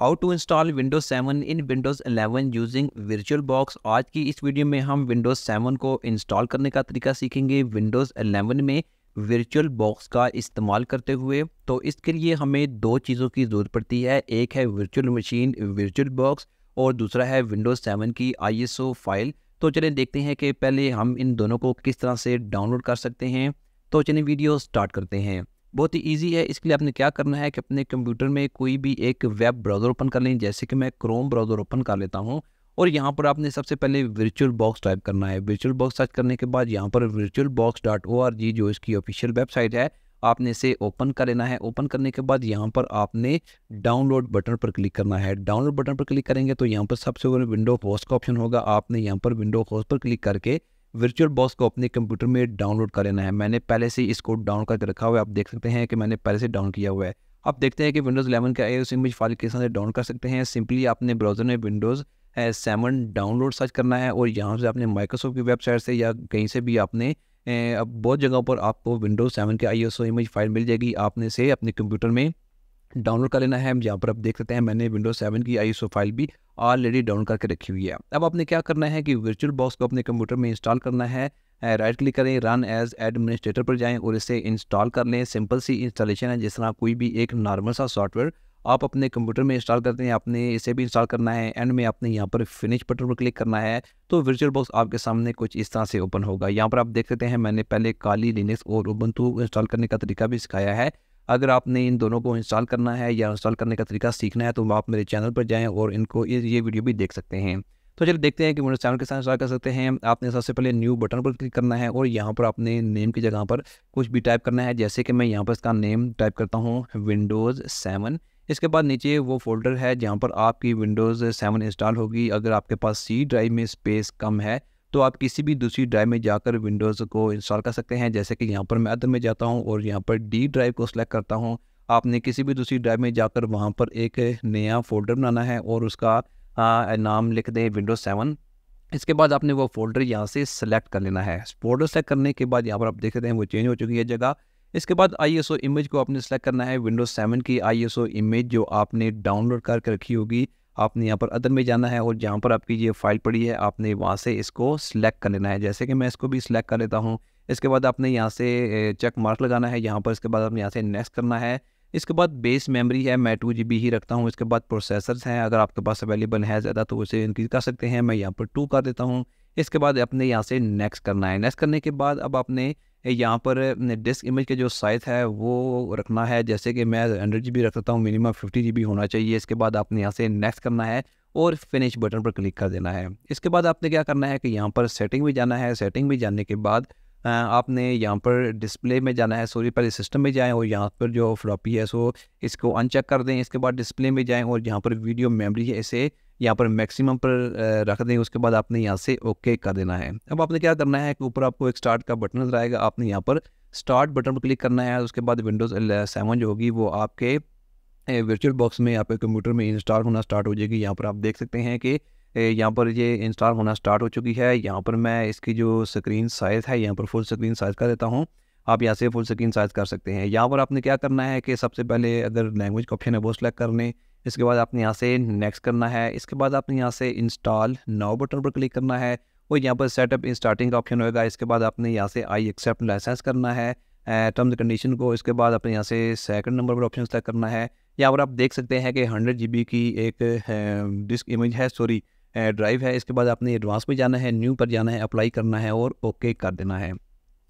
how to install Windows seven in Windows eleven using virtual box आज की इस video में हम विंडोज सेवन को इंस्टॉल करने का तरीका सीखेंगे विंडोज अलेवन में वर्चुअल बॉक्स का इस्तेमाल करते हुए तो इसके लिए हमें दो चीज़ों की ज़रूरत पड़ती है एक है वर्चुअल मशीन वर्चुअल बॉक्स और दूसरा है विंडोज सेवन की ओ फाइल तो चले देखते हैं कि पहले हम इन दोनों को किस तरह से डाउनलोड कर सकते हैं तो चलिए वीडियो स्टार्ट करते हैं बहुत ही ईजी है इसके लिए आपने क्या करना है कि अपने कंप्यूटर में कोई भी एक वेब ब्राउज़र ओपन कर लें जैसे कि मैं क्रोम ब्राउज़र ओपन कर लेता हूँ और यहाँ पर आपने सबसे पहले वर्चुअल बॉक्स टाइप करना है वर्चुअल बॉक्स सर्च करने के बाद यहाँ पर virtual box dot O R G जो इसकी ऑफिशियल वेबसाइट है आपने इसे ओपन कर लेना है ओपन करने के बाद यहाँ पर आपने डाउनलोड बटन पर क्लिक करना है डाउनलोड बटन पर क्लिक करेंगे तो यहाँ पर सबसे ऊपर विंडो होस्ट का ऑप्शन होगा आपने यहाँ पर विंडो होस्ट पर क्लिक करके वर्चुअल बॉस को अपने कंप्यूटर में डाउनलोड कर लेना है मैंने पहले से इसको डाउन करके रखा हुआ है आप देख सकते हैं कि मैंने पहले से डाउन किया हुआ है आप देखते हैं कि विंडोज़ इलेवन का एस इमेज फाइल किस तरह से डाउन कर सकते हैं सिंपली आपने ब्राउज़र में विंडोज़ सेवन डाउनलोड सर्च करना है और यहाँ से आपने माइक्रोसॉफ्ट की वेबसाइट से या कहीं से भी आपने eh, अब बहुत जगहों पर आपको विंडोज़ सेवन के आई इमेज फाइल मिल जाएगी आपने से अपने कंप्यूटर में डाउनलोड कर लेना है यहाँ पर आप देख सकते हैं मैंने विंडो सेवन की आई फाइल भी ऑलरेडी डाउनलोड करके रखी हुई है अब आपने क्या करना है कि वर्चुअल बॉक्स को अपने कंप्यूटर में इंस्टॉल करना है राइट क्लिक करें रन एज एडमिनिस्ट्रेटर पर जाएं और इसे इंस्टॉल कर लें सिंपल सी इंस्टॉलेशन है जिस तरह कोई भी एक नॉर्मल सा सॉफ्टवेयर आप अपने कंप्यूटर में इंस्टॉल करते हैं आपने इसे भी इंस्टॉल करना है एंड में आपने यहाँ पर फिनिश बटन पर क्लिक करना है तो वर्चुअल बॉक्स आपके सामने कुछ इस तरह से ओपन होगा यहाँ पर आप देख सकते हैं मैंने पहले काली लिनक्स और उबंतु इंस्टॉल करने का तरीका भी सिखाया है अगर आपने इन दोनों को इंस्टॉल करना है या इंस्टॉल करने का तरीका सीखना है तो आप मेरे चैनल पर जाएँ और इनको ये वीडियो भी देख सकते हैं तो चलिए देखते हैं कि विंडोज सेवन के साथ इंस्टॉल कर सकते हैं आपने सबसे पहले न्यू बटन पर क्लिक करना है और यहाँ पर आपने नेम की जगह पर कुछ भी टाइप करना है जैसे कि मैं यहाँ पर इसका नेम टाइप करता हूँ विंडोज़ सेवन इसके बाद नीचे वो फोल्डर है जहाँ पर आपकी विंडोज़ सेवन इंस्टॉल होगी अगर आपके पास सी ड्राइव में स्पेस कम है तो आप किसी भी दूसरी ड्राइव में जाकर विंडोज़ को इंस्टॉल कर सकते हैं जैसे कि यहाँ पर मैं अदर में जाता हूँ और यहाँ पर डी ड्राइव को सिलेक्ट करता हूँ आपने किसी भी दूसरी ड्राइव में जाकर वहाँ पर एक नया फोल्डर बनाना है और उसका आ, नाम लिख दें विंडोज़ सेवन इसके बाद आपने वो फोल्डर यहाँ से सेलेक्ट कर लेना है फोल्डर सेलेक्ट करने के बाद यहाँ पर आप देख रहे हैं वो चेंज हो चुकी है जगह इसके बाद आई इमेज को आपने सेलेक्ट करना है विंडोज़ सेवन की आई इमेज जो आपने डाउनलोड करके रखी होगी आपने यहाँ पर अदर में जाना है और जहाँ पर आपकी ये फाइल पड़ी है आपने वहाँ से इसको सिलेक्ट कर लेना है जैसे कि मैं इसको भी सिलेक्ट कर लेता हूँ इसके बाद आपने यहाँ से चेक मार्क लगाना है यहाँ पर इसके बाद आपने यहाँ से नेक्स्ट करना है इसके बाद बेस मेमोरी है मैं टू जी ही रखता हूँ इसके बाद प्रोसेसर्स हैं अगर आपके पास अवेलेबल है ज़्यादा तो उसे इंक्रीज कर सकते हैं मैं यहाँ पर टू कर देता हूँ इसके बाद आपने यहाँ से नेक्स्ट करना है नेक्स्ट करने के बाद अब आपने यहाँ पर डिस्क इमेज का जो साइज है वो रखना है जैसे कि मैं हंड्रेड जी बी रख सकता हूँ मिनिमम फिफ्टी जी बी होना चाहिए इसके बाद आपने यहाँ से नेक्स्ट करना है और फिनिश बटन पर क्लिक कर देना है इसके बाद आपने क्या करना है कि यहाँ पर सेटिंग भी जाना है सेटिंग भी जानने के बाद आपने यहाँ पर डिस्प्ले में जाना है सॉरी पहले सिस्टम में जाएँ और यहाँ पर जो फ्लॉपी है सो इसको अनचेक कर दें इसके बाद डिस्प्ले में जाएँ और यहाँ पर वीडियो मेमोरी है इसे यहाँ पर मैक्सिमम पर रख दें उसके बाद आपने यहाँ से ओके कर देना है अब आपने क्या करना है कि ऊपर आपको एक स्टार्ट का बटन नजर आएगा आपने यहाँ पर स्टार्ट बटन पर क्लिक करना है उसके बाद विंडोज़ सेवन जो होगी वो आपके वर्चुअल बॉक्स में आपके कंप्यूटर में इंस्टॉल होना स्टार्ट हो जाएगी यहाँ पर आप देख सकते हैं कि यहाँ पर ये इंस्टॉल होना स्टार्ट हो चुकी है यहाँ पर मैं इसकी जो स्क्रीन साइज़ है यहाँ पर फुल स्क्रीन साइज़ कर देता हूँ आप यहाँ से फुल स्क्रीन साइज़ कर सकते हैं यहाँ पर आपने क्या करना है कि सबसे पहले अगर लैंग्वेज का ऑप्शन है वो सिलेक्ट कर लें इसके बाद आपने यहाँ से नेक्स्ट करना है इसके बाद आपने यहाँ से इंस्टॉल नाउ बटन पर क्लिक करना है और यहाँ पर सेटअप स्टार्टिंग का ऑप्शन होगा इसके बाद आपने यहाँ से आई एक्सेप्ट लाइसेंस करना है टर्म्स एंड कंडीशन को इसके बाद आपने यहाँ से सेकंड नंबर पर ऑप्शन सेलेक्ट करना है यहाँ पर आप देख सकते हैं कि हंड्रेड जी की एक डिस्क इमेज है सॉरी ड्राइव है इसके बाद आपने एडवांस में जाना है न्यू पर जाना है अप्लाई करना है और ओके कर देना है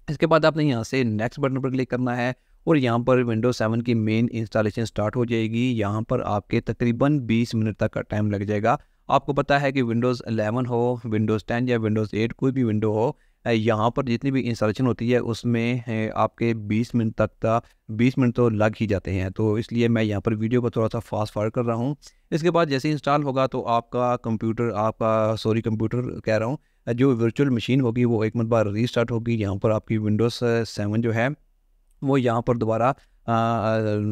इसके बाद आपने यहाँ से नेक्स्ट बटन पर क्लिक करना है और यहाँ पर विंडो सेवन की मेन इंस्टॉलेशन स्टार्ट हो जाएगी यहाँ पर आपके तकरीबन 20 मिनट तक का टाइम लग जाएगा आपको पता है कि विंडोज़ 11 हो विंडोज़ 10 या विंडोज़ 8 कोई भी विंडो हो यहाँ पर जितनी भी इंस्टॉलेशन होती है उसमें आपके 20 मिनट तक का 20 मिनट तो लग ही जाते हैं तो इसलिए मैं यहाँ पर वीडियो को थोड़ा सा फास्ट फॉरवर्ड कर रहा हूँ इसके बाद जैसे इंस्टॉल होगा तो आपका कंप्यूटर आपका सॉरी कंप्यूटर कह रहा हूँ जो वर्चुअल मशीन होगी वो एक री रीस्टार्ट होगी यहाँ पर आपकी विंडोज़ सेवन जो है वो यहाँ पर दोबारा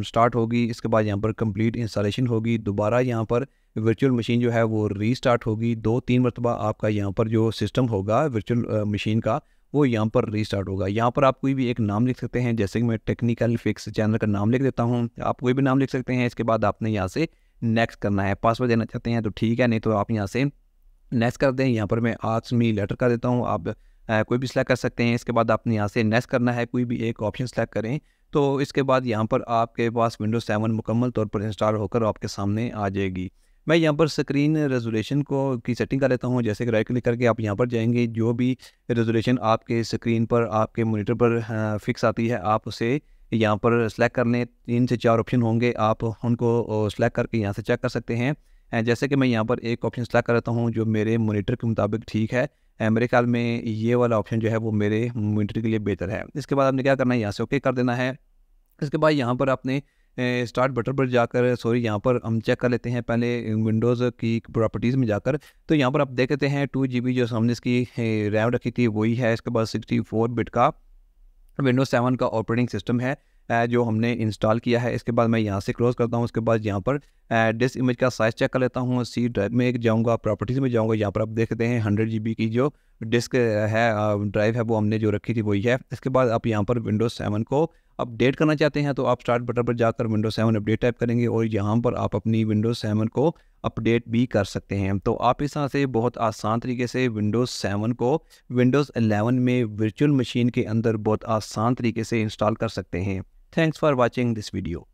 स्टार्ट होगी इसके बाद यहाँ पर कम्प्लीट इंस्टॉलेशन होगी दोबारा यहाँ पर वर्चुअल मशीन जो है वो रीस्टार्ट होगी दो तीन मरतबा आपका यहाँ पर जो सिस्टम होगा वर्चुअल मशीन का वो यहाँ पर रीस्टार्ट होगा यहाँ पर आप कोई भी एक नाम लिख सकते हैं जैसे कि मैं टेक्निकल फिक्स चैनल का नाम लिख देता हूँ आप कोई भी नाम लिख सकते हैं इसके बाद आपने यहाँ से नेक्स्ट करना है पासवर्ड देना चाहते हैं तो ठीक है नहीं तो आप यहाँ से नेक्स्ट कर दें यहाँ पर मैं आज मी लेटर कर देता हूँ आप आ, कोई भी सिलेक्ट कर सकते हैं इसके बाद आपने यहाँ से नेक्स्ट करना है कोई भी एक ऑप्शन सेलेक्ट करें तो इसके बाद यहाँ पर आपके पास विंडोज़ सेवन मुकम्मल तौर पर इंस्टॉल होकर आपके सामने आ जाएगी मैं यहाँ पर स्क्रीन रेजोलेशन को की सेटिंग कर लेता हूँ जैसे कि राइट क्लिक करके आप यहाँ पर जाएंगे जो भी रेजोलेशन आपके स्क्रीन पर आपके मोनीटर पर फिक्स हाँ, आती है आप उसे यहाँ पर सेलेक्ट कर लें तीन से चार ऑप्शन होंगे आप उनको सेलेक्ट करके यहाँ से चेक कर सकते हैं जैसे कि मैं यहाँ पर एक ऑप्शन सेलेक्ट कर लेता हूँ जो मेरे मोनीटर के मुताबिक ठीक है मेरे ख्याल में ये वाला ऑप्शन जो है वो मेरे मोनीटर के लिए बेहतर है इसके बाद आपने क्या करना है यहाँ से ओके कर देना है इसके बाद यहाँ पर आपने स्टार्ट बटन पर जाकर सॉरी यहाँ पर हम चेक कर लेते हैं पहले विंडोज़ की प्रॉपर्टीज़ में जाकर तो यहाँ पर आप देख लेते हैं टू जी जो हमने इसकी रैम रखी थी वही है इसके बाद सिक्सटी फोर बिट का विंडोज़ सेवन का ऑपरेटिंग सिस्टम है जो हमने इंस्टॉल किया है इसके बाद मैं यहाँ से क्लोज़ करता हूँ उसके बाद यहाँ पर डिस इमेज का साइज़ चेक कर लेता हूँ सी ड्राइव में एक जाऊँगा प्रॉपर्टीज़ में जाऊँगा यहाँ पर आप देखते हैं हंड्रेड जी की जो डिस्क है ड्राइव है वो हमने जो रखी थी वही है इसके बाद आप यहाँ पर विंडोज़ सेवन को अपडेट करना चाहते हैं तो आप स्टार्ट बटन पर जाकर विंडो सेवन अपडेट टाइप करेंगे और यहाँ पर आप अपनी विंडोज़ सेवन को अपडेट भी कर सकते हैं तो आप इस तरह से बहुत आसान तरीके से विंडोज़ सेवन को विंडोज़ एलेवन में वर्चुअल मशीन के अंदर बहुत आसान तरीके से इंस्टॉल कर सकते हैं thanks for watching this video